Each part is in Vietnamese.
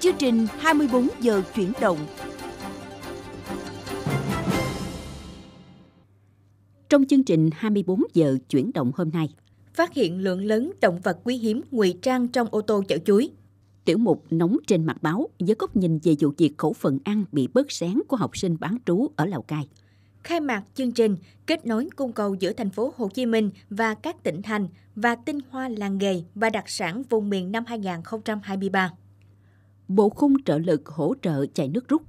Chương trình 24 giờ chuyển động. Trong chương trình 24 giờ chuyển động hôm nay, phát hiện lượng lớn động vật quý hiếm ngụy trang trong ô tô chở chuối. Tiểu mục nóng trên mặt báo với góc nhìn về vụ việc khẩu phần ăn bị bớt xén của học sinh bán trú ở Lào Cai. Khai mạc chương trình kết nối cung cầu giữa thành phố Hồ Chí Minh và các tỉnh thành và tinh hoa làng nghề và đặc sản vùng miền năm 2023 bộ khung trợ lực hỗ trợ chạy nước rút.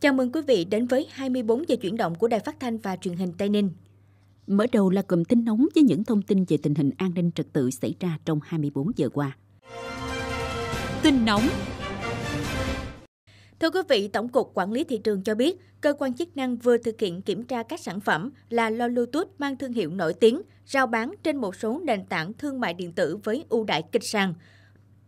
Chào mừng quý vị đến với 24 giờ chuyển động của Đài Phát thanh và Truyền hình Tây Ninh. Mở đầu là cụm tin nóng với những thông tin về tình hình an ninh trật tự xảy ra trong 24 giờ qua. Tin nóng Thưa quý vị, Tổng cục Quản lý Thị trường cho biết, cơ quan chức năng vừa thực hiện kiểm tra các sản phẩm là lo Bluetooth mang thương hiệu nổi tiếng, rao bán trên một số nền tảng thương mại điện tử với ưu đại kịch sàn.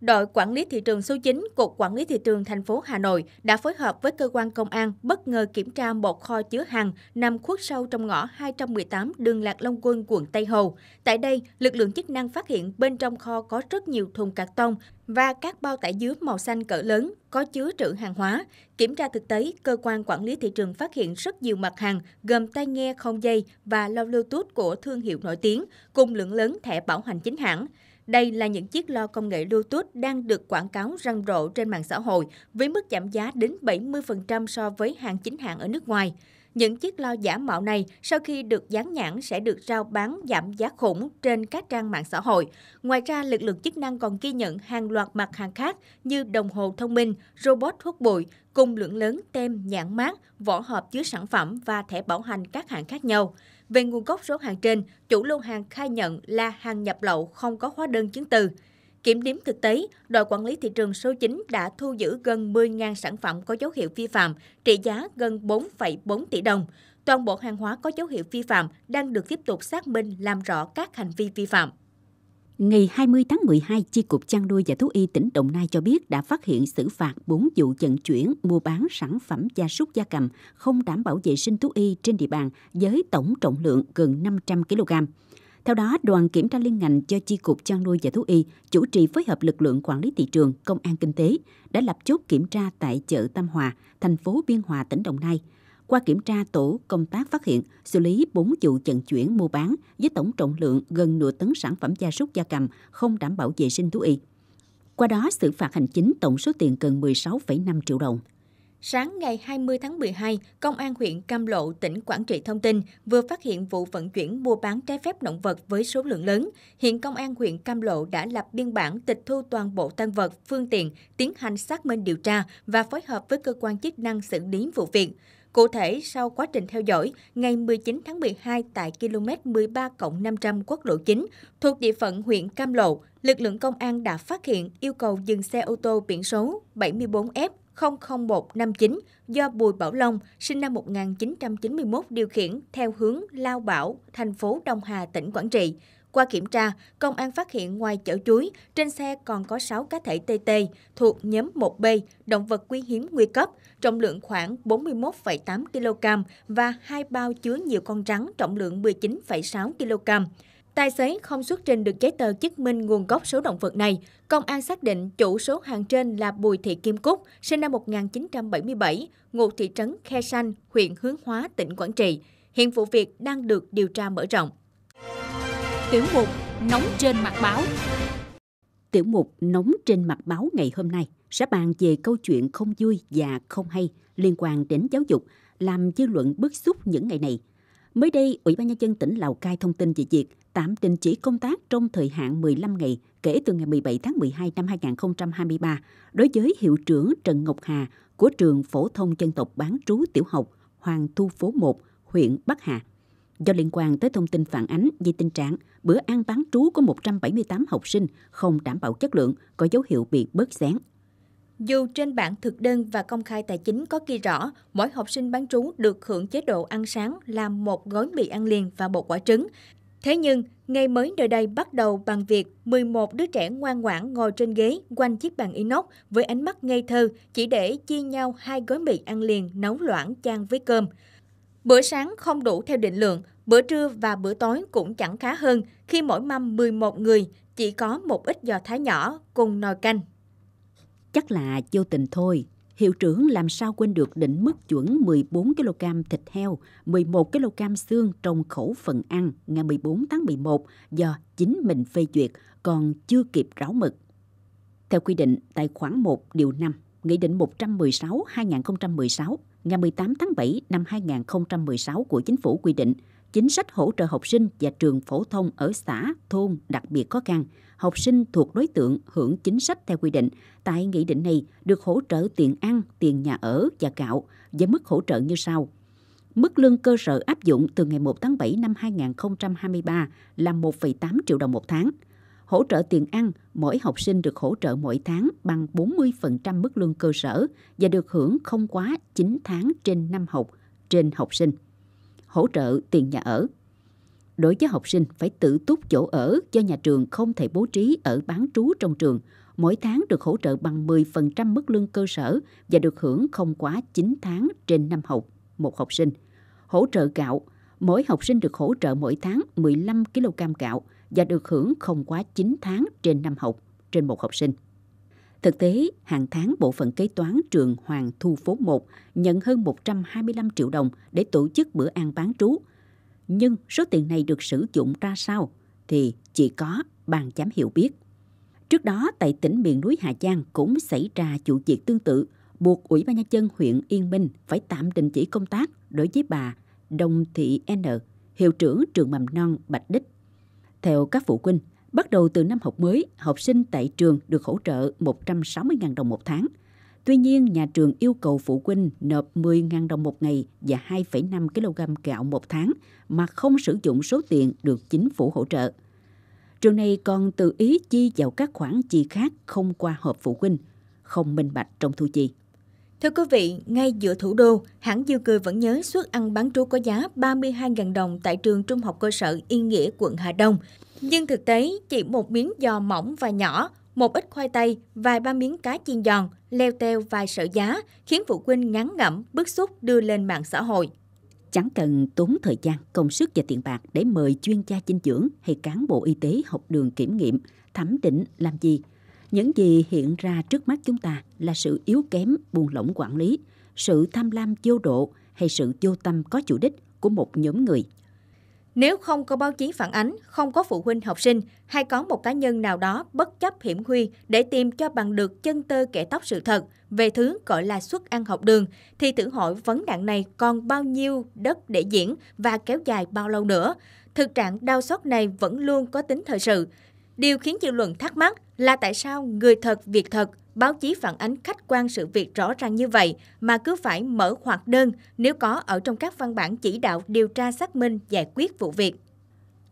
Đội quản lý thị trường số 9, Cục Quản lý thị trường thành phố Hà Nội đã phối hợp với cơ quan công an bất ngờ kiểm tra một kho chứa hàng nằm khuất sâu trong ngõ 218 đường Lạc Long Quân, quận Tây Hồ. Tại đây, lực lượng chức năng phát hiện bên trong kho có rất nhiều thùng cạc tông và các bao tải dứa màu xanh cỡ lớn có chứa trữ hàng hóa. Kiểm tra thực tế, cơ quan quản lý thị trường phát hiện rất nhiều mặt hàng gồm tai nghe không dây và loa Bluetooth của thương hiệu nổi tiếng cùng lượng lớn thẻ bảo hành chính hãng. Đây là những chiếc lo công nghệ Bluetooth đang được quảng cáo rầm rộ trên mạng xã hội với mức giảm giá đến 70% so với hàng chính hãng ở nước ngoài. Những chiếc lo giả mạo này sau khi được dán nhãn sẽ được rao bán giảm giá khủng trên các trang mạng xã hội. Ngoài ra, lực lượng chức năng còn ghi nhận hàng loạt mặt hàng khác như đồng hồ thông minh, robot hút bụi, cùng lượng lớn tem, nhãn mát, vỏ hộp chứa sản phẩm và thẻ bảo hành các hãng khác nhau. Về nguồn gốc số hàng trên, chủ lô hàng khai nhận là hàng nhập lậu không có hóa đơn chứng từ. Kiểm điểm thực tế, đội quản lý thị trường số 9 đã thu giữ gần 10.000 sản phẩm có dấu hiệu vi phạm, trị giá gần 4,4 tỷ đồng. Toàn bộ hàng hóa có dấu hiệu vi phạm đang được tiếp tục xác minh làm rõ các hành vi vi phạm. Ngày 20 tháng 12, Chi cục chăn nuôi và thú y tỉnh Đồng Nai cho biết đã phát hiện xử phạt 4 vụ vận chuyển mua bán sản phẩm gia súc gia cầm không đảm bảo vệ sinh thú y trên địa bàn với tổng trọng lượng gần 500 kg. Theo đó, đoàn kiểm tra liên ngành cho Chi cục chăn nuôi và thú y chủ trì phối hợp lực lượng quản lý thị trường, công an kinh tế đã lập chốt kiểm tra tại chợ Tam Hòa, thành phố Biên Hòa, tỉnh Đồng Nai – qua kiểm tra, tổ công tác phát hiện xử lý 4 vụ vận chuyển mua bán với tổng trọng lượng gần nửa tấn sản phẩm gia súc gia cầm không đảm bảo vệ sinh thú y. Qua đó xử phạt hành chính tổng số tiền gần 16,5 triệu đồng. Sáng ngày 20 tháng 12, Công an huyện Cam Lộ, tỉnh Quảng Trị thông tin vừa phát hiện vụ vận chuyển mua bán trái phép động vật với số lượng lớn. Hiện Công an huyện Cam Lộ đã lập biên bản tịch thu toàn bộ tăng vật, phương tiện, tiến hành xác minh điều tra và phối hợp với cơ quan chức năng xử lý vụ việc. Cụ thể, sau quá trình theo dõi, ngày 19 tháng 12 tại km 13 500 quốc lộ 9 thuộc địa phận huyện Cam Lộ, lực lượng công an đã phát hiện yêu cầu dừng xe ô tô biển số 74F 00159 do Bùi Bảo Long, sinh năm 1991 điều khiển theo hướng Lao Bảo, thành phố Đông Hà, tỉnh Quảng Trị. Qua kiểm tra, công an phát hiện ngoài chở chuối, trên xe còn có 6 cá thể TT thuộc nhóm 1B, động vật quý hiếm nguy cấp, trọng lượng khoảng 41,8 kg và hai bao chứa nhiều con rắn trọng lượng 19,6 kg. Tài xế không xuất trình được giấy tờ chứng minh nguồn gốc số động vật này. Công an xác định chủ số hàng trên là Bùi Thị Kim Cúc, sinh năm 1977, ngụ thị trấn Khe Sanh, huyện Hướng Hóa, tỉnh Quảng Trị. Hiện vụ việc đang được điều tra mở rộng. Tiểu mục Nóng trên mặt báo Tiểu mục Nóng trên mặt báo ngày hôm nay sẽ bàn về câu chuyện không vui và không hay liên quan đến giáo dục, làm dư luận bức xúc những ngày này. Mới đây, Ủy ban Nhân dân tỉnh Lào Cai thông tin về việc tạm đình chỉ công tác trong thời hạn 15 ngày kể từ ngày 17 tháng 12 năm 2023 đối với hiệu trưởng Trần Ngọc Hà của trường Phổ thông dân tộc bán trú tiểu học Hoàng Thu Phố 1, huyện Bắc Hà do liên quan tới thông tin phản ánh về tình trạng bữa ăn bán trú của 178 học sinh không đảm bảo chất lượng, có dấu hiệu bị bớt xén. Dù trên bản thực đơn và công khai tài chính có ghi rõ, mỗi học sinh bán trú được hưởng chế độ ăn sáng là một gói mì ăn liền và một quả trứng. Thế nhưng, ngày mới nơi đây bắt đầu bằng việc 11 đứa trẻ ngoan ngoãn ngồi trên ghế quanh chiếc bàn inox với ánh mắt ngây thơ chỉ để chia nhau hai gói mì ăn liền nấu loãng chan với cơm. Bữa sáng không đủ theo định lượng, bữa trưa và bữa tối cũng chẳng khá hơn khi mỗi mâm 11 người chỉ có một ít giò thái nhỏ cùng nồi canh. Chắc là vô tình thôi, hiệu trưởng làm sao quên được định mức chuẩn 14 kg thịt heo, 11 kg xương trong khẩu phần ăn ngày 14 tháng 11 do chính mình phê duyệt còn chưa kịp ráo mực. Theo quy định tại khoản 1 điều 5, Nghị định 116-2016 ngày 18 tháng 7 năm 2016 của Chính phủ quy định chính sách hỗ trợ học sinh và trường phổ thông ở xã, thôn đặc biệt khó khăn, học sinh thuộc đối tượng hưởng chính sách theo quy định. Tại nghị định này được hỗ trợ tiền ăn, tiền nhà ở và gạo với mức hỗ trợ như sau. Mức lương cơ sở áp dụng từ ngày 1 tháng 7 năm 2023 là 1,8 triệu đồng một tháng – hỗ trợ tiền ăn, mỗi học sinh được hỗ trợ mỗi tháng bằng 40% mức lương cơ sở và được hưởng không quá 9 tháng trên năm học trên học sinh. Hỗ trợ tiền nhà ở. Đối với học sinh phải tự túc chỗ ở do nhà trường không thể bố trí ở bán trú trong trường, mỗi tháng được hỗ trợ bằng 10% mức lương cơ sở và được hưởng không quá 9 tháng trên năm học một học sinh. Hỗ trợ gạo, mỗi học sinh được hỗ trợ mỗi tháng 15 kg gạo và được hưởng không quá 9 tháng trên năm học trên một học sinh. Thực tế, hàng tháng bộ phận kế toán trường Hoàng Thu Phố 1 nhận hơn 125 triệu đồng để tổ chức bữa ăn bán trú. Nhưng số tiền này được sử dụng ra sao thì chỉ có ban giám hiệu biết. Trước đó, tại tỉnh miền núi Hà Giang cũng xảy ra vụ việc tương tự, buộc Ủy ban Nhân dân huyện Yên Minh phải tạm đình chỉ công tác đối với bà Đồng Thị N, hiệu trưởng trường mầm non Bạch Đích theo các phụ huynh, bắt đầu từ năm học mới, học sinh tại trường được hỗ trợ 160.000 đồng một tháng. Tuy nhiên, nhà trường yêu cầu phụ huynh nộp 10.000 đồng một ngày và 2,5 kg gạo một tháng mà không sử dụng số tiền được chính phủ hỗ trợ. Trường này còn tự ý chi vào các khoản chi khác không qua hợp phụ huynh, không minh bạch trong thu chi. Thưa quý vị, ngay giữa thủ đô, hãng Dư Cười vẫn nhớ suất ăn bán trú có giá 32.000 đồng tại trường trung học cơ sở Yên Nghĩa, quận Hà Đông. Nhưng thực tế, chỉ một miếng giò mỏng và nhỏ, một ít khoai tây, vài ba miếng cá chiên giòn, leo teo vài sợ giá, khiến phụ huynh ngán ngẩm, bức xúc đưa lên mạng xã hội. Chẳng cần tốn thời gian, công sức và tiền bạc để mời chuyên gia dinh dưỡng hay cán bộ y tế học đường kiểm nghiệm, thẩm định làm gì – những gì hiện ra trước mắt chúng ta là sự yếu kém buông lỏng quản lý, sự tham lam vô độ hay sự vô tâm có chủ đích của một nhóm người. Nếu không có báo chí phản ánh, không có phụ huynh học sinh hay có một cá nhân nào đó bất chấp hiểm huy để tìm cho bằng được chân tơ kẻ tóc sự thật về thứ gọi là suất ăn học đường, thì thử hỏi vấn nạn này còn bao nhiêu đất để diễn và kéo dài bao lâu nữa. Thực trạng đau xót này vẫn luôn có tính thời sự. Điều khiến dư luận thắc mắc là tại sao người thật việc thật, báo chí phản ánh khách quan sự việc rõ ràng như vậy mà cứ phải mở hoạt đơn nếu có ở trong các văn bản chỉ đạo điều tra xác minh giải quyết vụ việc.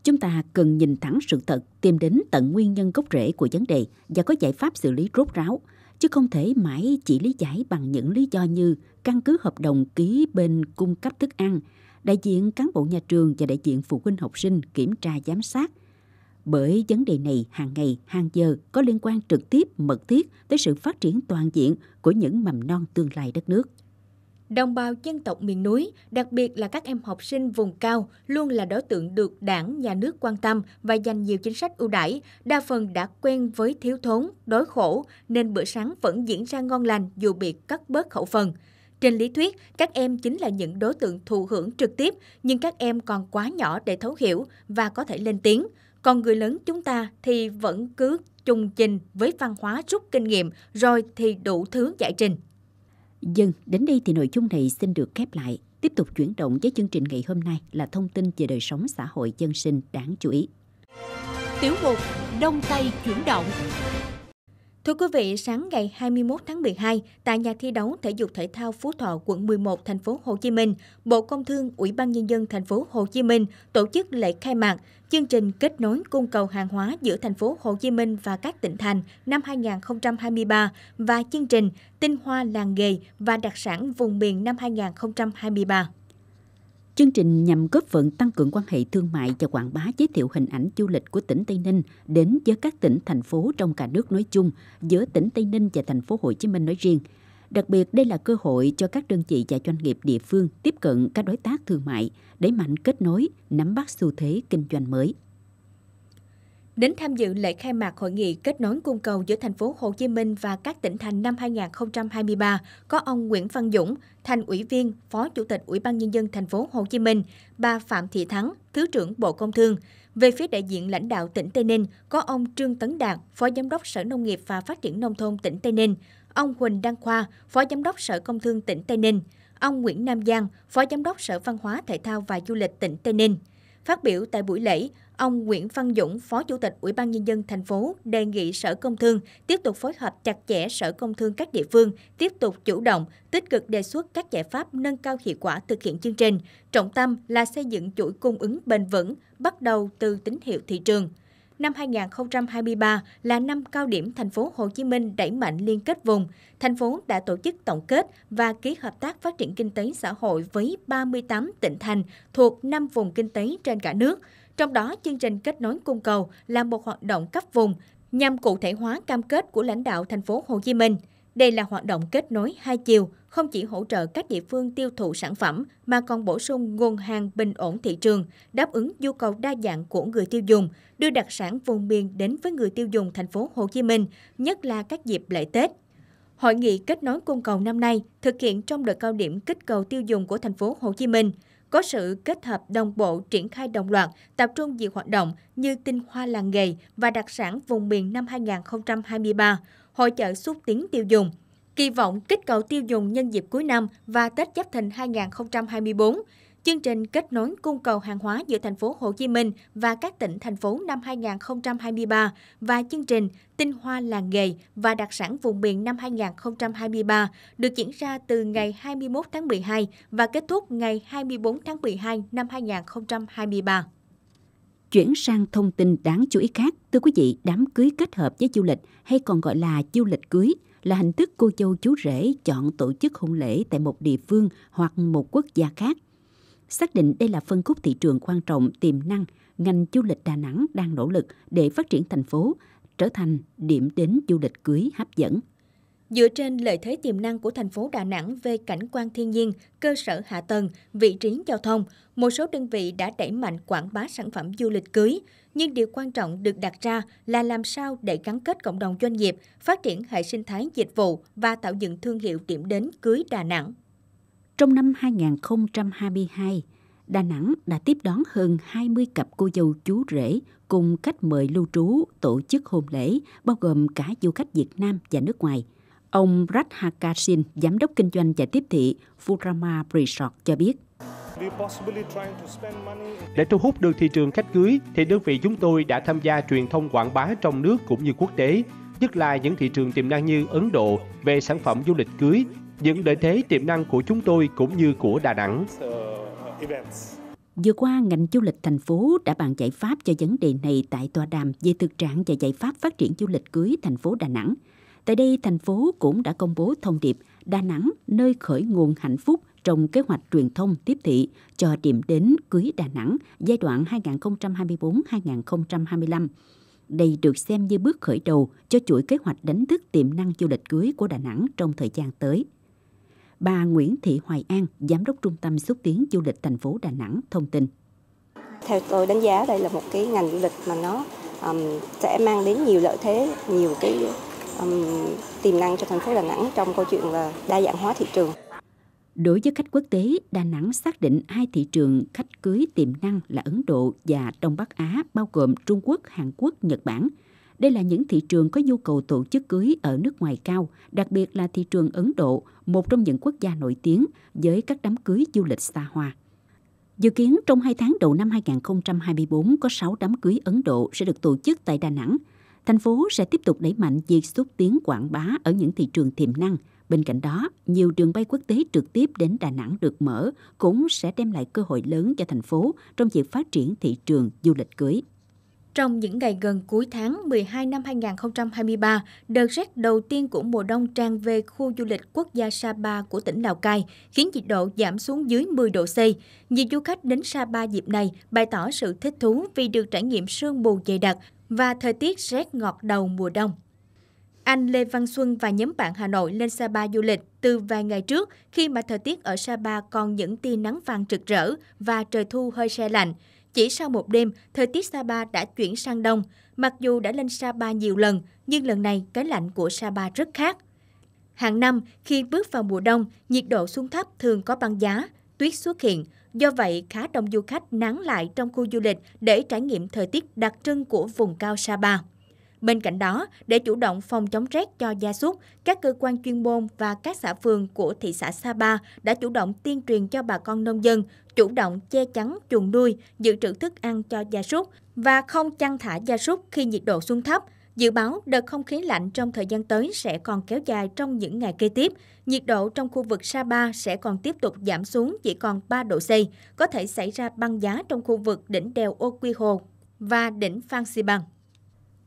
Chúng ta cần nhìn thẳng sự thật, tìm đến tận nguyên nhân gốc rễ của vấn đề và có giải pháp xử lý rốt ráo, chứ không thể mãi chỉ lý giải bằng những lý do như căn cứ hợp đồng ký bên cung cấp thức ăn, đại diện cán bộ nhà trường và đại diện phụ huynh học sinh kiểm tra giám sát – bởi vấn đề này hàng ngày, hàng giờ có liên quan trực tiếp, mật thiết tới sự phát triển toàn diện của những mầm non tương lai đất nước. Đồng bào dân tộc miền núi, đặc biệt là các em học sinh vùng cao, luôn là đối tượng được đảng, nhà nước quan tâm và dành nhiều chính sách ưu đãi. Đa phần đã quen với thiếu thốn, đói khổ, nên bữa sáng vẫn diễn ra ngon lành dù bị cắt bớt khẩu phần. Trên lý thuyết, các em chính là những đối tượng thụ hưởng trực tiếp, nhưng các em còn quá nhỏ để thấu hiểu và có thể lên tiếng – còn người lớn chúng ta thì vẫn cứ chung trình với văn hóa rút kinh nghiệm rồi thì đủ thứ giải trình. dừng đến đây thì nội dung này xin được khép lại. Tiếp tục chuyển động với chương trình ngày hôm nay là thông tin về đời sống xã hội dân sinh đáng chú ý. Tiểu mục Đông Tây chuyển động Thưa quý vị, sáng ngày 21 tháng 12, tại nhà thi đấu thể dục thể thao Phú Thọ, quận 11, thành phố Hồ Chí Minh, Bộ Công Thương, Ủy ban nhân dân thành phố Hồ Chí Minh tổ chức lễ khai mạc chương trình kết nối cung cầu hàng hóa giữa thành phố Hồ Chí Minh và các tỉnh thành năm 2023 và chương trình Tinh hoa làng nghề và đặc sản vùng miền năm 2023. Chương trình nhằm góp phần tăng cường quan hệ thương mại và quảng bá giới thiệu hình ảnh du lịch của tỉnh Tây Ninh đến với các tỉnh, thành phố trong cả nước nói chung, giữa tỉnh Tây Ninh và thành phố Hồ Chí Minh nói riêng. Đặc biệt, đây là cơ hội cho các đơn vị và doanh nghiệp địa phương tiếp cận các đối tác thương mại, đẩy mạnh kết nối, nắm bắt xu thế kinh doanh mới đến tham dự lễ khai mạc hội nghị kết nối cung cầu giữa thành phố Hồ Chí Minh và các tỉnh thành năm 2023 có ông Nguyễn Văn Dũng, thành ủy viên, phó chủ tịch Ủy ban nhân dân thành phố Hồ Chí Minh, bà Phạm Thị Thắng, thứ trưởng Bộ Công Thương. Về phía đại diện lãnh đạo tỉnh Tây Ninh có ông Trương Tấn Đạt, phó giám đốc Sở Nông nghiệp và Phát triển nông thôn tỉnh Tây Ninh, ông Huỳnh Đăng Khoa, phó giám đốc Sở Công Thương tỉnh Tây Ninh, ông Nguyễn Nam Giang, phó giám đốc Sở Văn hóa Thể thao và Du lịch tỉnh Tây Ninh. Phát biểu tại buổi lễ, Ông Nguyễn Văn Dũng, Phó Chủ tịch Ủy ban Nhân dân thành phố, đề nghị Sở Công Thương tiếp tục phối hợp chặt chẽ Sở Công Thương các địa phương, tiếp tục chủ động, tích cực đề xuất các giải pháp nâng cao hiệu quả thực hiện chương trình, trọng tâm là xây dựng chuỗi cung ứng bền vững, bắt đầu từ tín hiệu thị trường năm 2023 là năm cao điểm thành phố Hồ Chí Minh đẩy mạnh liên kết vùng. Thành phố đã tổ chức tổng kết và ký hợp tác phát triển kinh tế xã hội với 38 tỉnh thành thuộc 5 vùng kinh tế trên cả nước. Trong đó, chương trình kết nối cung cầu là một hoạt động cấp vùng nhằm cụ thể hóa cam kết của lãnh đạo thành phố Hồ Chí Minh. Đây là hoạt động kết nối hai chiều, không chỉ hỗ trợ các địa phương tiêu thụ sản phẩm mà còn bổ sung nguồn hàng bình ổn thị trường, đáp ứng nhu cầu đa dạng của người tiêu dùng, đưa đặc sản vùng miền đến với người tiêu dùng thành phố Hồ Chí Minh, nhất là các dịp lễ Tết. Hội nghị kết nối cung cầu năm nay thực hiện trong đợt cao điểm kích cầu tiêu dùng của thành phố Hồ Chí Minh có sự kết hợp đồng bộ triển khai đồng loạt, tập trung nhiều hoạt động như tinh hoa làng nghề và đặc sản vùng miền năm 2023, hội chợ xúc tiến tiêu dùng, kỳ vọng kích cầu tiêu dùng nhân dịp cuối năm và Tết Giáp Thìn 2024. Chương trình kết nối cung cầu hàng hóa giữa thành phố Hồ Chí Minh và các tỉnh thành phố năm 2023 và chương trình Tinh hoa làng nghề và đặc sản vùng miền năm 2023 được diễn ra từ ngày 21 tháng 12 và kết thúc ngày 24 tháng 12 năm 2023. Chuyển sang thông tin đáng chú ý khác, thưa quý vị, đám cưới kết hợp với du lịch hay còn gọi là du lịch cưới là hình thức cô dâu chú rể chọn tổ chức hôn lễ tại một địa phương hoặc một quốc gia khác xác định đây là phân khúc thị trường quan trọng tiềm năng ngành du lịch Đà Nẵng đang nỗ lực để phát triển thành phố trở thành điểm đến du lịch cưới hấp dẫn. Dựa trên lợi thế tiềm năng của thành phố Đà Nẵng về cảnh quan thiên nhiên, cơ sở hạ tầng, vị trí giao thông, một số đơn vị đã đẩy mạnh quảng bá sản phẩm du lịch cưới. Nhưng điều quan trọng được đặt ra là làm sao để gắn kết cộng đồng doanh nghiệp, phát triển hệ sinh thái dịch vụ và tạo dựng thương hiệu điểm đến cưới Đà Nẵng. Trong năm 2022, Đà Nẵng đã tiếp đón hơn 20 cặp cô dâu chú rể cùng khách mời lưu trú tổ chức hôn lễ, bao gồm cả du khách Việt Nam và nước ngoài. Ông Radhakasin, giám đốc kinh doanh và tiếp thị Furama Resort cho biết. Để thu hút được thị trường khách cưới, thì đơn vị chúng tôi đã tham gia truyền thông quảng bá trong nước cũng như quốc tế, nhất là những thị trường tiềm năng như Ấn Độ về sản phẩm du lịch cưới những lợi thế tiềm năng của chúng tôi cũng như của Đà Nẵng. Vừa qua, ngành du lịch thành phố đã bàn giải pháp cho vấn đề này tại tòa đàm về thực trạng và giải pháp phát triển du lịch cưới thành phố Đà Nẵng. Tại đây, thành phố cũng đã công bố thông điệp Đà Nẵng nơi khởi nguồn hạnh phúc trong kế hoạch truyền thông tiếp thị cho điểm đến cưới Đà Nẵng giai đoạn 2024-2025. Đây được xem như bước khởi đầu cho chuỗi kế hoạch đánh thức tiềm năng du lịch cưới của Đà Nẵng trong thời gian tới. Bà Nguyễn Thị Hoài An, Giám đốc Trung tâm Xúc tiến Du lịch thành phố Đà Nẵng thông tin. Theo tôi đánh giá đây là một cái ngành du lịch mà nó um, sẽ mang đến nhiều lợi thế, nhiều cái um, tiềm năng cho thành phố Đà Nẵng trong câu chuyện là đa dạng hóa thị trường. Đối với khách quốc tế, Đà Nẵng xác định hai thị trường khách cưới tiềm năng là Ấn Độ và Đông Bắc Á, bao gồm Trung Quốc, Hàn Quốc, Nhật Bản – đây là những thị trường có nhu cầu tổ chức cưới ở nước ngoài cao, đặc biệt là thị trường Ấn Độ, một trong những quốc gia nổi tiếng với các đám cưới du lịch xa hoa. Dự kiến trong 2 tháng đầu năm 2024 có 6 đám cưới Ấn Độ sẽ được tổ chức tại Đà Nẵng. Thành phố sẽ tiếp tục đẩy mạnh việc xúc tiến quảng bá ở những thị trường tiềm năng. Bên cạnh đó, nhiều đường bay quốc tế trực tiếp đến Đà Nẵng được mở cũng sẽ đem lại cơ hội lớn cho thành phố trong việc phát triển thị trường du lịch cưới. Trong những ngày gần cuối tháng 12 năm 2023, đợt rét đầu tiên của mùa đông tràn về khu du lịch quốc gia Sapa của tỉnh Lào Cai, khiến nhiệt độ giảm xuống dưới 10 độ C. Nhiều du khách đến Sapa dịp này bày tỏ sự thích thú vì được trải nghiệm sương mù dày đặc và thời tiết rét ngọt đầu mùa đông. Anh Lê Văn Xuân và nhóm bạn Hà Nội lên Sapa du lịch từ vài ngày trước khi mà thời tiết ở Sapa còn những tia nắng vàng rực rỡ và trời thu hơi se lạnh. Chỉ sau một đêm, thời tiết Sapa đã chuyển sang đông. Mặc dù đã lên Sapa nhiều lần, nhưng lần này cái lạnh của Sapa rất khác. Hàng năm, khi bước vào mùa đông, nhiệt độ xuống thấp thường có băng giá, tuyết xuất hiện. Do vậy, khá đông du khách nán lại trong khu du lịch để trải nghiệm thời tiết đặc trưng của vùng cao Sapa. Bên cạnh đó, để chủ động phòng chống rét cho gia súc, các cơ quan chuyên môn và các xã phường của thị xã Sapa đã chủ động tuyên truyền cho bà con nông dân chủ động che chắn chuồng nuôi, dự trữ thức ăn cho gia súc và không chăn thả gia súc khi nhiệt độ xuống thấp. Dự báo đợt không khí lạnh trong thời gian tới sẽ còn kéo dài trong những ngày kế tiếp. Nhiệt độ trong khu vực Sa Pa sẽ còn tiếp tục giảm xuống chỉ còn 3 độ C, có thể xảy ra băng giá trong khu vực đỉnh đèo Ô Quy Hồ và đỉnh Phan Xi Bằng.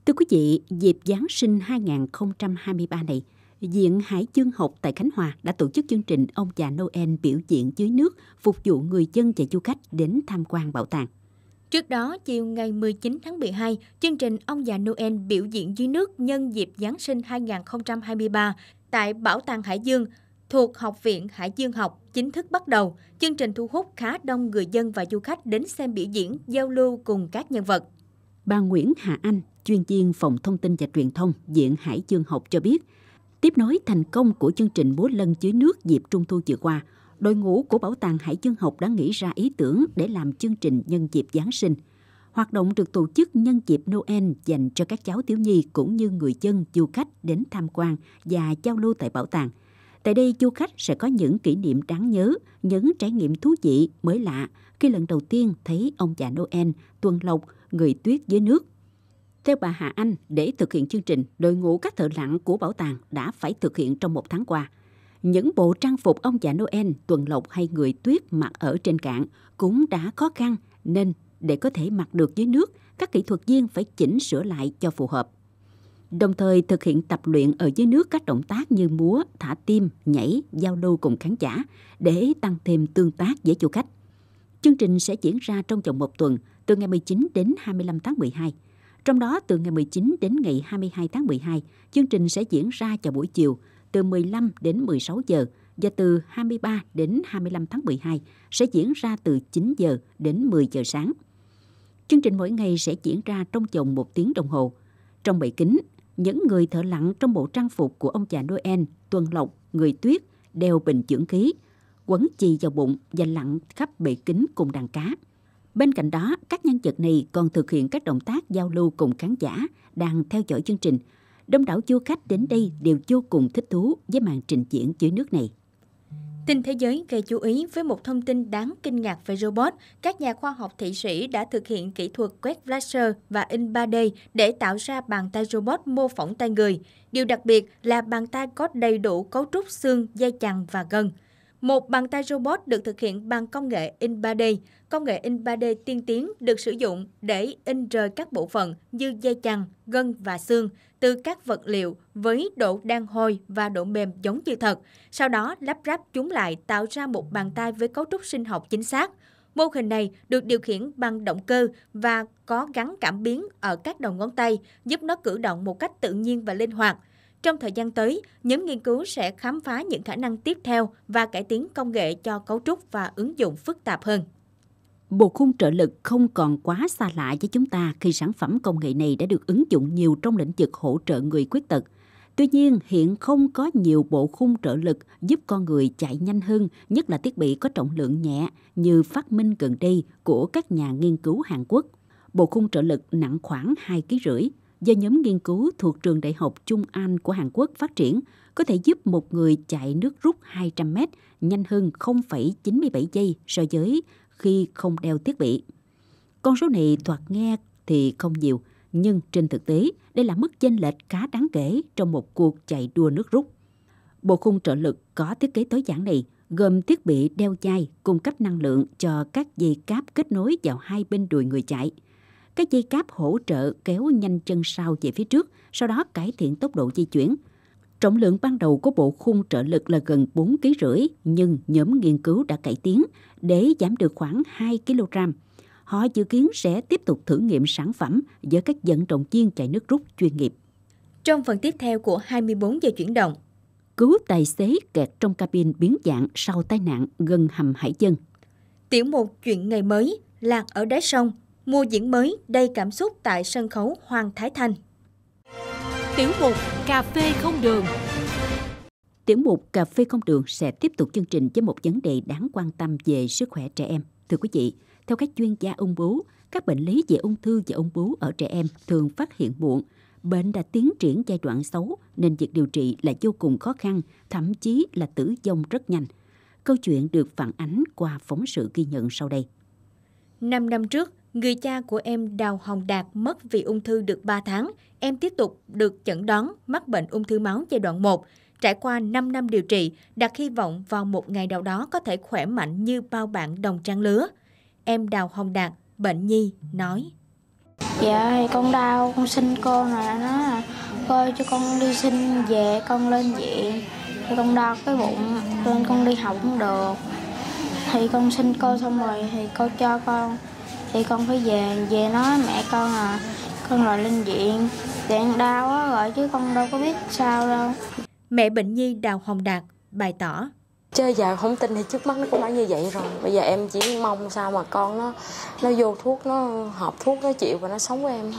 Thưa quý vị, dịp Giáng sinh 2023 này, Viện Hải Dương học tại Khánh Hòa đã tổ chức chương trình Ông già Noel biểu diễn dưới nước phục vụ người dân và du khách đến tham quan bảo tàng. Trước đó, chiều ngày 19 tháng 12, chương trình Ông già Noel biểu diễn dưới nước nhân dịp Giáng sinh 2023 tại Bảo tàng Hải Dương thuộc Học viện Hải Dương học chính thức bắt đầu. Chương trình thu hút khá đông người dân và du khách đến xem biểu diễn, giao lưu cùng các nhân vật. Bà Nguyễn Hà Anh, chuyên viên phòng thông tin và truyền thông, diện Hải Dương học cho biết, tiếp nối thành công của chương trình Búa Lân chứa nước dịp Trung thu vừa qua, đội ngũ của Bảo tàng Hải Dương học đã nghĩ ra ý tưởng để làm chương trình nhân dịp Giáng sinh. Hoạt động được tổ chức nhân dịp Noel dành cho các cháu thiếu nhi cũng như người dân, du khách đến tham quan và giao lưu tại bảo tàng. Tại đây, du khách sẽ có những kỷ niệm đáng nhớ, những trải nghiệm thú vị, mới lạ khi lần đầu tiên thấy ông già Noel tuần lộc người tuyết dưới nước. Theo bà Hà Anh, để thực hiện chương trình, đội ngũ các thợ lặn của bảo tàng đã phải thực hiện trong một tháng qua. Những bộ trang phục ông già Noel, tuần lộc hay người tuyết mặc ở trên cạn cũng đã khó khăn, nên để có thể mặc được dưới nước, các kỹ thuật viên phải chỉnh sửa lại cho phù hợp. Đồng thời thực hiện tập luyện ở dưới nước các động tác như múa, thả tim, nhảy, giao lưu cùng khán giả để tăng thêm tương tác với du khách. Chương trình sẽ diễn ra trong vòng một tuần từ ngày 19 đến 25 tháng 12. Trong đó, từ ngày 19 đến ngày 22 tháng 12, chương trình sẽ diễn ra vào buổi chiều từ 15 đến 16 giờ và từ 23 đến 25 tháng 12 sẽ diễn ra từ 9 giờ đến 10 giờ sáng. Chương trình mỗi ngày sẽ diễn ra trong vòng một tiếng đồng hồ. Trong bầy kính, những người thợ lặn trong bộ trang phục của ông già Noel, tuần lộc, người tuyết, đeo bình dưỡng khí, quấn chì vào bụng và lặn khắp bể kính cùng đàn cá. Bên cạnh đó, các nhân vật này còn thực hiện các động tác giao lưu cùng khán giả đang theo dõi chương trình. Đông đảo du khách đến đây đều vô cùng thích thú với màn trình diễn dưới nước này. Tin thế giới gây chú ý với một thông tin đáng kinh ngạc về robot. Các nhà khoa học thị sĩ đã thực hiện kỹ thuật quét laser và in 3D để tạo ra bàn tay robot mô phỏng tay người. Điều đặc biệt là bàn tay có đầy đủ cấu trúc xương, dây chằng và gân. Một bàn tay robot được thực hiện bằng công nghệ in 3D. Công nghệ in 3D tiên tiến được sử dụng để in rời các bộ phận như dây chằng, gân và xương từ các vật liệu với độ đan hồi và độ mềm giống như thật. Sau đó lắp ráp chúng lại tạo ra một bàn tay với cấu trúc sinh học chính xác. Mô hình này được điều khiển bằng động cơ và có gắn cảm biến ở các đầu ngón tay, giúp nó cử động một cách tự nhiên và linh hoạt. Trong thời gian tới, nhóm nghiên cứu sẽ khám phá những khả năng tiếp theo và cải tiến công nghệ cho cấu trúc và ứng dụng phức tạp hơn. Bộ khung trợ lực không còn quá xa lạ với chúng ta khi sản phẩm công nghệ này đã được ứng dụng nhiều trong lĩnh vực hỗ trợ người khuyết tật. Tuy nhiên, hiện không có nhiều bộ khung trợ lực giúp con người chạy nhanh hơn, nhất là thiết bị có trọng lượng nhẹ như phát minh gần đây của các nhà nghiên cứu Hàn Quốc. Bộ khung trợ lực nặng khoảng 2 kg rưỡi, do nhóm nghiên cứu thuộc trường Đại học Trung An của Hàn Quốc phát triển có thể giúp một người chạy nước rút 200 m nhanh hơn 0,97 giây so với khi không đeo thiết bị. Con số này thoạt nghe thì không nhiều, nhưng trên thực tế đây là mức chênh lệch khá đáng kể trong một cuộc chạy đua nước rút. Bộ khung trợ lực có thiết kế tối giản này gồm thiết bị đeo chai cung cấp năng lượng cho các dây cáp kết nối vào hai bên đùi người chạy – cái dây cáp hỗ trợ kéo nhanh chân sau về phía trước, sau đó cải thiện tốc độ di chuyển. Trọng lượng ban đầu của bộ khung trợ lực là gần 4 kg nhưng nhóm nghiên cứu đã cải tiến để giảm được khoảng 2 kg. Họ dự kiến sẽ tiếp tục thử nghiệm sản phẩm với các dẫn động viên chạy nước rút chuyên nghiệp. Trong phần tiếp theo của 24 giờ chuyển động, cứu tài xế kẹt trong cabin biến dạng sau tai nạn gần hầm hải dân. Tiểu mục chuyện ngày mới lạc ở đáy sông Mùa diễn mới đầy cảm xúc tại sân khấu Hoàng Thái Thanh. Tiểu mục Cà phê không đường Tiểu mục Cà phê không đường sẽ tiếp tục chương trình với một vấn đề đáng quan tâm về sức khỏe trẻ em. Thưa quý vị, theo các chuyên gia ung bướu, các bệnh lý về ung thư và ung bướu ở trẻ em thường phát hiện muộn. Bệnh đã tiến triển giai đoạn xấu nên việc điều trị là vô cùng khó khăn, thậm chí là tử vong rất nhanh. Câu chuyện được phản ánh qua phóng sự ghi nhận sau đây. 5 năm trước, Người cha của em Đào Hồng Đạt mất vì ung thư được 3 tháng. Em tiếp tục được chẩn đoán mắc bệnh ung thư máu giai đoạn 1. Trải qua 5 năm điều trị, đặt hy vọng vào một ngày nào đó có thể khỏe mạnh như bao bạn đồng trang lứa. Em Đào Hồng Đạt, bệnh nhi, nói. Dạ con đau, con xin cô nè, nó cô cho con đi xin về, con lên viện. Thì con đau cái bụng, nên con đi học không được. Thì con xin cô xong rồi thì cô cho con thì con phải về về nói mẹ con à con rồi lên viện điện đau á rồi chứ con đâu có biết sao đâu mẹ bệnh nhi đào hồng đạt bày tỏ chơi giờ không tin thì trước mắt nó cũng đã như vậy rồi bây giờ em chỉ mong sao mà con nó nó vô thuốc nó hợp thuốc nó chịu và nó sống với em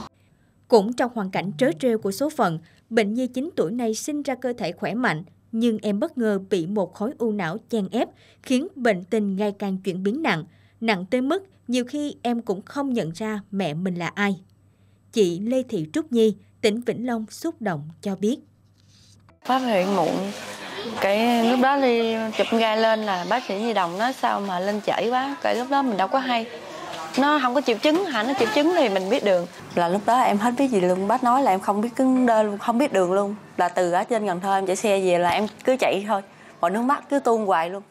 cũng trong hoàn cảnh trớ trêu của số phận bệnh nhi 9 tuổi này sinh ra cơ thể khỏe mạnh nhưng em bất ngờ bị một khối u não chèn ép khiến bệnh tình ngày càng chuyển biến nặng nặng tới mức nhiều khi em cũng không nhận ra mẹ mình là ai. Chị Lê Thị Trúc Nhi, tỉnh Vĩnh Long xúc động cho biết. Phát hiện muộn, cái lúc đó đi chụp gai lên là bác sĩ nhi đồng nói sao mà lên chảy quá, cái lúc đó mình đâu có hay. Nó không có triệu chứng hả, nó triệu chứng thì mình biết đường. Là lúc đó em hết biết gì luôn, bác nói là em không biết cứng đơ luôn, không biết đường luôn. Là từ ở trên Cần Thơ em chạy xe về là em cứ chạy thôi, mọi nước mắt cứ tuôn hoài luôn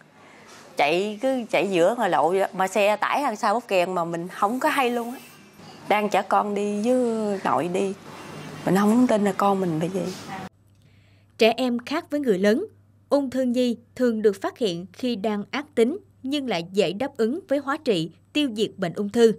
chạy cứ chạy giữa ngoài lộ vậy. mà xe tải hàng sao bốc kèn mà mình không có hay luôn á đang chở con đi với nội đi mình không tin là con mình bị gì trẻ em khác với người lớn ung thư nhi thường được phát hiện khi đang ác tính nhưng lại dễ đáp ứng với hóa trị tiêu diệt bệnh ung thư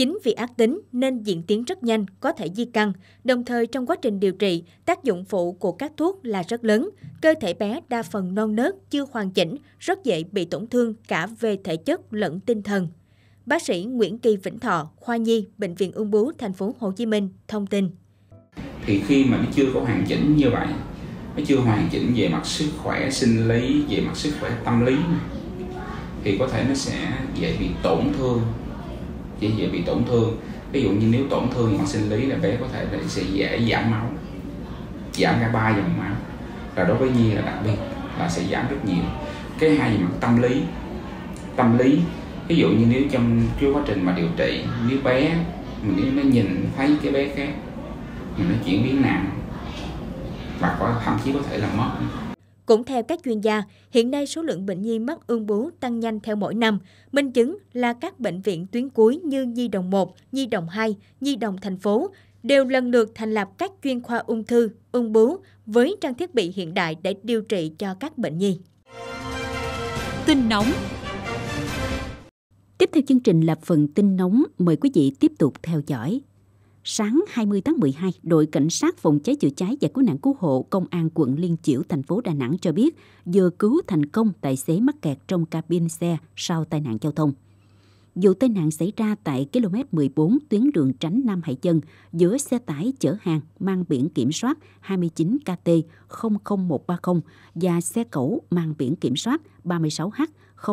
Chính vì ác tính nên diễn tiến rất nhanh, có thể di căn. Đồng thời trong quá trình điều trị, tác dụng phụ của các thuốc là rất lớn. Cơ thể bé đa phần non nớt, chưa hoàn chỉnh, rất dễ bị tổn thương cả về thể chất lẫn tinh thần. Bác sĩ Nguyễn Kỳ Vĩnh Thọ, khoa nhi, bệnh viện Ung bướu thành phố Hồ Chí Minh thông tin. Thì khi mà nó chưa có hoàn chỉnh như vậy, nó chưa hoàn chỉnh về mặt sức khỏe sinh lý, về mặt sức khỏe tâm lý thì có thể nó sẽ dễ bị tổn thương chỉ dễ bị tổn thương ví dụ như nếu tổn thương mặt sinh lý là bé có thể sẽ dễ giảm máu giảm cả ba dòng máu và đối với nhi là đặc biệt là sẽ giảm rất nhiều cái hai mặt tâm lý tâm lý ví dụ như nếu trong cái quá trình mà điều trị nếu bé mình nếu nó nhìn thấy cái bé khác mình nó chuyển biến nặng và có thậm chí có thể là mất cũng theo các chuyên gia, hiện nay số lượng bệnh nhi mắc ung bướu tăng nhanh theo mỗi năm. Minh chứng là các bệnh viện tuyến cuối như Nhi đồng 1, Nhi đồng 2, Nhi đồng thành phố đều lần lượt thành lập các chuyên khoa ung thư, ung bướu với trang thiết bị hiện đại để điều trị cho các bệnh nhi. Tin nóng Tiếp theo chương trình là phần tin nóng, mời quý vị tiếp tục theo dõi sáng 20 tháng 12, đội cảnh sát phòng cháy chữa cháy và cứu nạn cứu hộ công an quận Liên Chiểu thành phố Đà Nẵng cho biết vừa cứu thành công tài xế mắc kẹt trong cabin xe sau tai nạn giao thông. Vụ tai nạn xảy ra tại km 14 tuyến đường tránh Nam Hải Dân giữa xe tải chở hàng mang biển kiểm soát 29 KT 00130 và xe cẩu mang biển kiểm soát 36H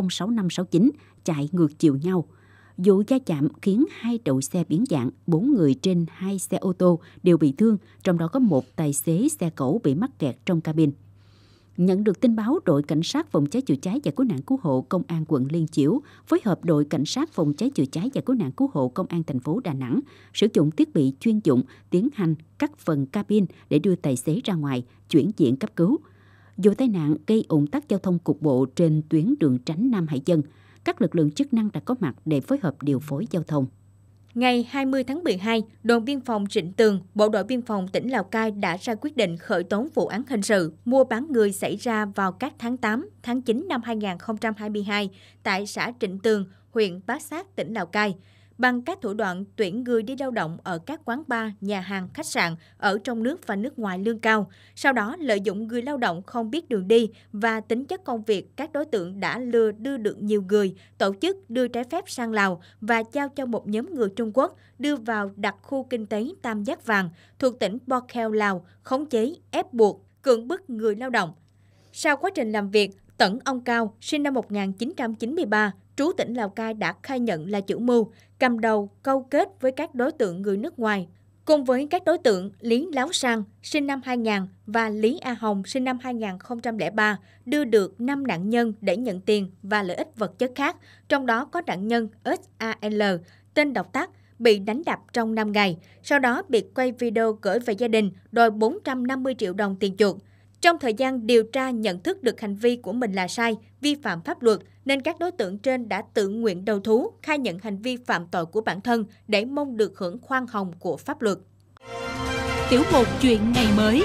06569 chạy ngược chiều nhau – Vụ va chạm khiến hai đầu xe biến dạng, bốn người trên hai xe ô tô đều bị thương, trong đó có một tài xế xe cẩu bị mắc kẹt trong cabin. Nhận được tin báo, đội cảnh sát phòng cháy chữa cháy và cứu nạn cứu hộ công an quận Liên Chiểu phối hợp đội cảnh sát phòng cháy chữa cháy và cứu nạn cứu hộ công an thành phố Đà Nẵng sử dụng thiết bị chuyên dụng tiến hành cắt phần cabin để đưa tài xế ra ngoài, chuyển diện cấp cứu. Vụ tai nạn gây ủng tắc giao thông cục bộ trên tuyến đường tránh Nam Hải Dân – các lực lượng chức năng đã có mặt để phối hợp điều phối giao thông. Ngày 20 tháng 12, đồn biên phòng Trịnh Tường, Bộ đội biên phòng tỉnh Lào Cai đã ra quyết định khởi tố vụ án hình sự mua bán người xảy ra vào các tháng 8, tháng 9 năm 2022 tại xã Trịnh Tường, huyện Bát Sát, tỉnh Lào Cai bằng các thủ đoạn tuyển người đi lao động ở các quán bar, nhà hàng, khách sạn ở trong nước và nước ngoài lương cao. Sau đó lợi dụng người lao động không biết đường đi và tính chất công việc, các đối tượng đã lừa đưa được nhiều người, tổ chức đưa trái phép sang Lào và giao cho một nhóm người Trung Quốc đưa vào đặc khu kinh tế Tam Giác Vàng thuộc tỉnh Bokhel, Lào, khống chế, ép buộc, cưỡng bức người lao động. Sau quá trình làm việc, Tẩn Ông Cao, sinh năm 1993, trú tỉnh Lào Cai đã khai nhận là chủ mưu cầm đầu câu kết với các đối tượng người nước ngoài. Cùng với các đối tượng Lý Láo Sang, sinh năm 2000 và Lý A Hồng, sinh năm 2003, đưa được 5 nạn nhân để nhận tiền và lợi ích vật chất khác, trong đó có nạn nhân SAL, tên độc tác, bị đánh đập trong 5 ngày, sau đó bị quay video gửi về gia đình đòi 450 triệu đồng tiền chuộc. Trong thời gian điều tra nhận thức được hành vi của mình là sai, vi phạm pháp luật, nên các đối tượng trên đã tự nguyện đầu thú, khai nhận hành vi phạm tội của bản thân để mong được hưởng khoan hồng của pháp luật. Tiểu mục chuyện ngày mới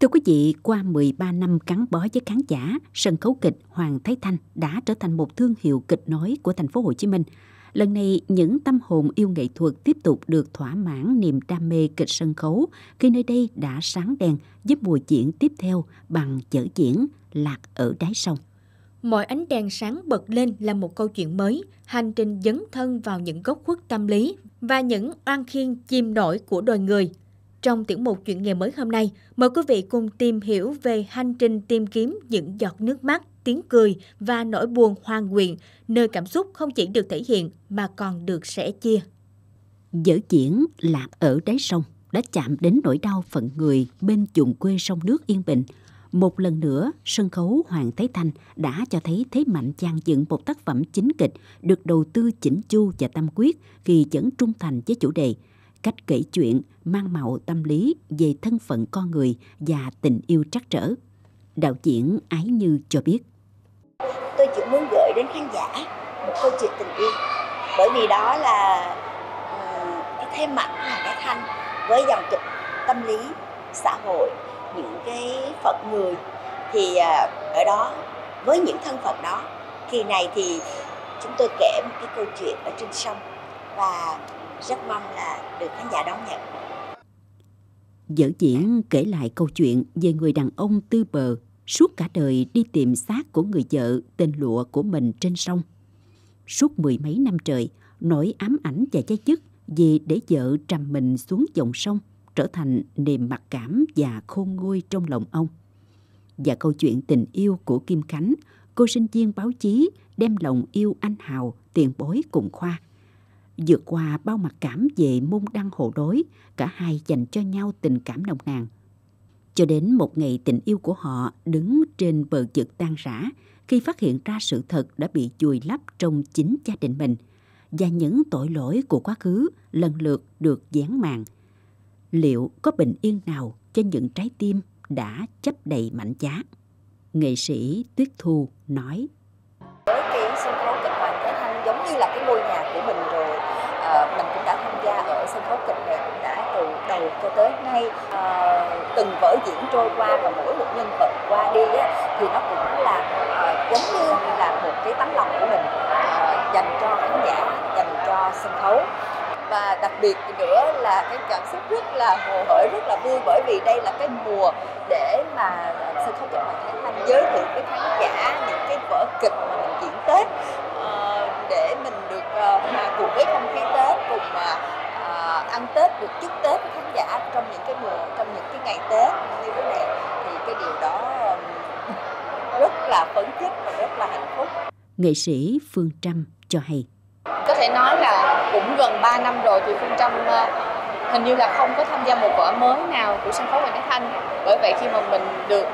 Thưa quý vị, qua 13 năm gắn bó với khán giả, sân khấu kịch Hoàng Thái Thanh đã trở thành một thương hiệu kịch nói của thành phố Hồ Chí Minh – Lần này, những tâm hồn yêu nghệ thuật tiếp tục được thỏa mãn niềm đam mê kịch sân khấu khi nơi đây đã sáng đèn giúp mùa diễn tiếp theo bằng chở diễn Lạc ở đáy sông. Mọi ánh đèn sáng bật lên là một câu chuyện mới, hành trình dấn thân vào những gốc khuất tâm lý và những oan khiên chìm nổi của đời người – trong tiểu mục chuyện nghề mới hôm nay, mời quý vị cùng tìm hiểu về hành trình tìm kiếm những giọt nước mắt, tiếng cười và nỗi buồn hoang quyền, nơi cảm xúc không chỉ được thể hiện mà còn được sẻ chia. Dở diễn lạc ở đáy sông đã chạm đến nỗi đau phận người bên vùng quê sông nước yên bình. Một lần nữa, sân khấu Hoàng Thế Thanh đã cho thấy thế mạnh dàn dựng một tác phẩm chính kịch được đầu tư chỉnh chu và tâm quyết khi dẫn trung thành với chủ đề cách kể chuyện mang màu tâm lý về thân phận con người và tình yêu trắc trở. Đạo diễn Ái Như cho biết. Tôi chỉ muốn gửi đến khán giả một câu chuyện tình yêu. Bởi vì đó là ờ, cái thế mạnh của Hoàng Thanh với dòng kịch tâm lý, xã hội, những cái phận người thì ờ, ở đó với những thân phận đó kỳ này thì chúng tôi kể một cái câu chuyện ở trên sông và rất mong là được khán giả đón nhận Dở diễn kể lại câu chuyện về người đàn ông tư bờ suốt cả đời đi tìm xác của người vợ tên lụa của mình trên sông. Suốt mười mấy năm trời, nỗi ám ảnh và cháy chức vì để vợ trầm mình xuống dòng sông trở thành niềm mặc cảm và khôn nguôi trong lòng ông. Và câu chuyện tình yêu của Kim Khánh, cô sinh viên báo chí đem lòng yêu anh Hào tiền bối cùng khoa vượt qua bao mặc cảm về môn đăng hộ đối, cả hai dành cho nhau tình cảm nồng nàn. Cho đến một ngày tình yêu của họ đứng trên bờ vực tan rã khi phát hiện ra sự thật đã bị chùi lấp trong chính gia đình mình và những tội lỗi của quá khứ lần lượt được dán màn. Liệu có bình yên nào cho những trái tim đã chấp đầy mạnh giá? Nghệ sĩ Tuyết Thu nói. Đối kiến sân khấu kịch hoàng Thế Thanh giống như là cái ngôi nhà cho tới nay à, từng vở diễn trôi qua và mỗi một nhân vật qua đi á, thì nó cũng là à, giống như là một cái tấm lòng của mình à, dành cho khán giả dành cho sân khấu và đặc biệt nữa là cái cảm xúc rất là hồ hởi rất là vui bởi vì đây là cái mùa để mà sân khấu kịch hoàng thái thanh giới thiệu với khán giả những cái vở kịch mà mình diễn tết để mình được hòa cùng với không khí tết cùng ăn tết được chúc tết với khán giả trong những cái mùa trong những cái ngày tết như thế này thì cái điều đó rất là phấn khích và rất là hạnh phúc nghệ sĩ phương trâm cho hay có thể nói là cũng gần 3 năm rồi thì phương trâm ờ, hình như là không có tham gia một vở mới nào của sân khấu Hoàng Thái Thanh bởi vậy khi mà mình được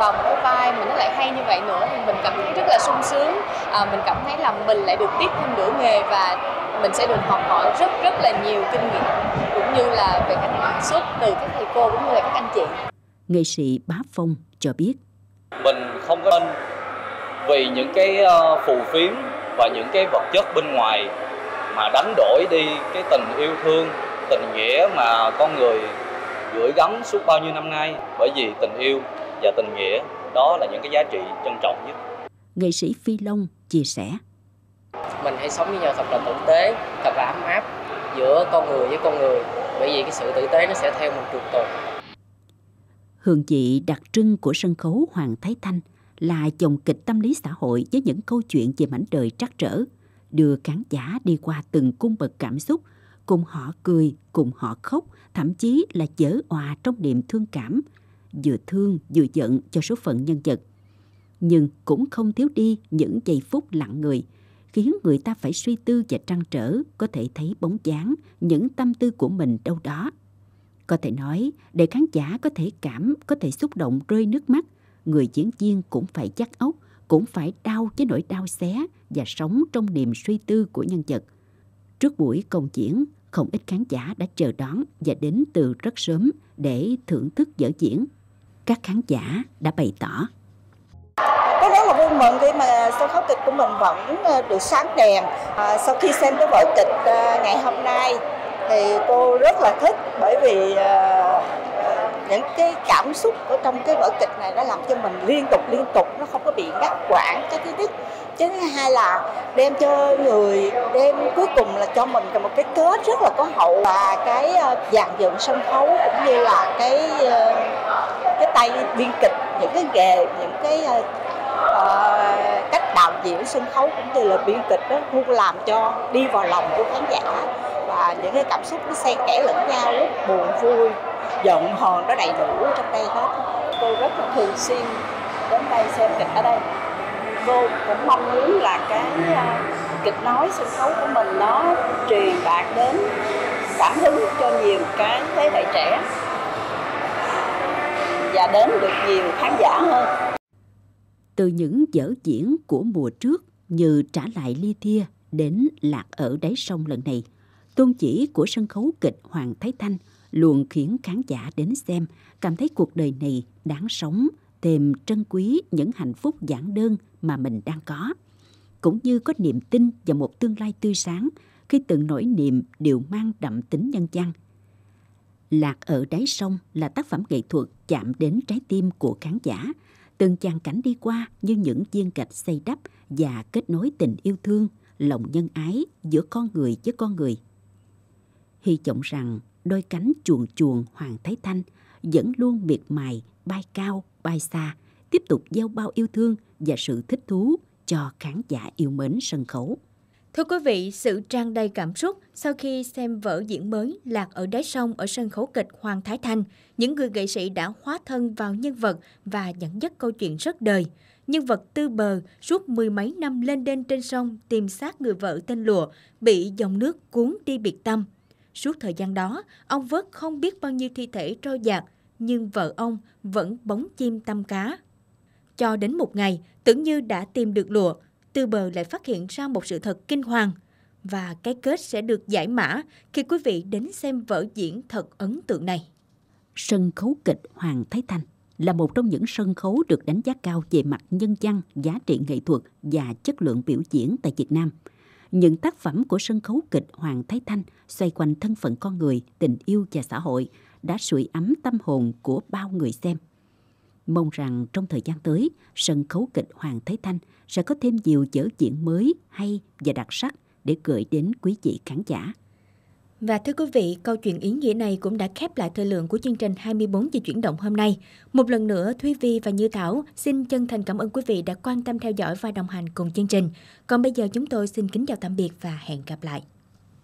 vào một cái vai mình nó lại hay như vậy nữa thì mình cảm thấy rất là sung sướng à, mình cảm thấy là mình lại được tiếp thêm nửa nghề và mình sẽ được học hỏi rất rất là nhiều kinh nghiệm cũng như là về cách sản xuất từ các thầy cô cũng như là các anh chị. Nghệ sĩ Bá Phong cho biết. Mình không có nên vì những cái ờ, phù phiếm và những cái vật chất bên ngoài mà đánh đổi đi cái tình yêu thương, tình nghĩa mà con người gửi gắm suốt bao nhiêu năm nay bởi vì tình yêu và tình nghĩa đó là những cái giá trị trân trọng nhất. Nghệ sĩ Phi Long chia sẻ. Mình hãy sống với nhau thật là tử tế, thật là ấm áp giữa con người với con người. Bởi vì cái sự tử tế nó sẽ theo một trường tồn. Hương vị đặc trưng của sân khấu Hoàng Thái Thanh là chồng kịch tâm lý xã hội với những câu chuyện về mảnh đời trắc trở, đưa khán giả đi qua từng cung bậc cảm xúc, cùng họ cười, cùng họ khóc, thậm chí là chở òa trong niềm thương cảm, vừa thương vừa giận cho số phận nhân vật. Nhưng cũng không thiếu đi những giây phút lặng người – khiến người ta phải suy tư và trăn trở có thể thấy bóng dáng những tâm tư của mình đâu đó. Có thể nói, để khán giả có thể cảm, có thể xúc động rơi nước mắt, người diễn viên cũng phải chắc ốc, cũng phải đau với nỗi đau xé và sống trong niềm suy tư của nhân vật. Trước buổi công diễn, không ít khán giả đã chờ đón và đến từ rất sớm để thưởng thức vở diễn. Các khán giả đã bày tỏ Tôi rất là vui mừng khi mà sân khấu kịch của mình vẫn ờ, được sáng đèn. À, sau khi xem cái vở kịch à, ngày hôm nay thì cô rất là thích bởi vì à, những cái cảm xúc ở trong cái vở kịch này nó làm cho mình liên tục liên tục nó không có bị ngắt quãng cái thứ nhất chứ thứ hai là đem cho người đem cuối cùng là cho mình một cái kết rất là có hậu và cái dàn dựng sân khấu cũng như là cái cái tay biên kịch những cái nghề những cái Ờ, cách đạo diễn sân khấu cũng như là biên kịch đó luôn làm cho đi vào lòng của khán giả và những cái cảm xúc nó xen kẽ lẫn nhau lúc buồn vui giận hờn nó đầy đủ trong đây hết tôi rất là thường xuyên đến đây xem kịch ở đây cô cũng mong muốn là cái ờ, kịch nói sân khấu của mình nó truyền đạt đến cảm hứng cho nhiều cái thế hệ trẻ và đến được nhiều khán giả hơn từ những dở diễn của mùa trước như trả lại ly thia đến lạc ở đáy sông lần này. Tôn chỉ của sân khấu kịch Hoàng Thái Thanh luôn khiến khán giả đến xem cảm thấy cuộc đời này đáng sống, thêm trân quý những hạnh phúc giản đơn mà mình đang có. Cũng như có niềm tin và một tương lai tươi sáng khi từng nỗi niềm đều mang đậm tính nhân văn. Lạc ở đáy sông là tác phẩm nghệ thuật chạm đến trái tim của khán giả – Từng chàng cảnh đi qua như những viên gạch xây đắp và kết nối tình yêu thương, lòng nhân ái giữa con người với con người. Hy vọng rằng đôi cánh chuồn chuồn Hoàng Thái Thanh vẫn luôn miệt mài, bay cao, bay xa, tiếp tục gieo bao yêu thương và sự thích thú cho khán giả yêu mến sân khấu. Thưa quý vị, sự trang đầy cảm xúc sau khi xem vở diễn mới Lạc ở đáy sông ở sân khấu kịch Hoàng Thái Thanh, những người nghệ sĩ đã hóa thân vào nhân vật và dẫn dắt câu chuyện rất đời. Nhân vật tư bờ suốt mười mấy năm lên đên trên sông tìm xác người vợ tên Lụa, bị dòng nước cuốn đi biệt tâm. Suốt thời gian đó, ông vớt không biết bao nhiêu thi thể trôi dạt, nhưng vợ ông vẫn bóng chim tâm cá. Cho đến một ngày, tưởng như đã tìm được Lụa, Tư Bờ lại phát hiện ra một sự thật kinh hoàng và cái kết sẽ được giải mã khi quý vị đến xem vở diễn thật ấn tượng này. Sân khấu kịch Hoàng Thái Thanh là một trong những sân khấu được đánh giá cao về mặt nhân văn, giá trị nghệ thuật và chất lượng biểu diễn tại Việt Nam. Những tác phẩm của sân khấu kịch Hoàng Thái Thanh xoay quanh thân phận con người, tình yêu và xã hội đã sưởi ấm tâm hồn của bao người xem. Mong rằng trong thời gian tới, sân khấu kịch Hoàng Thế Thanh sẽ có thêm nhiều vở diễn mới hay và đặc sắc để gửi đến quý vị khán giả. Và thưa quý vị, câu chuyện ý nghĩa này cũng đã khép lại thời lượng của chương trình 24 giờ chuyển động hôm nay. Một lần nữa, Thúy Vi và Như Thảo xin chân thành cảm ơn quý vị đã quan tâm theo dõi và đồng hành cùng chương trình. Còn bây giờ chúng tôi xin kính chào tạm biệt và hẹn gặp lại.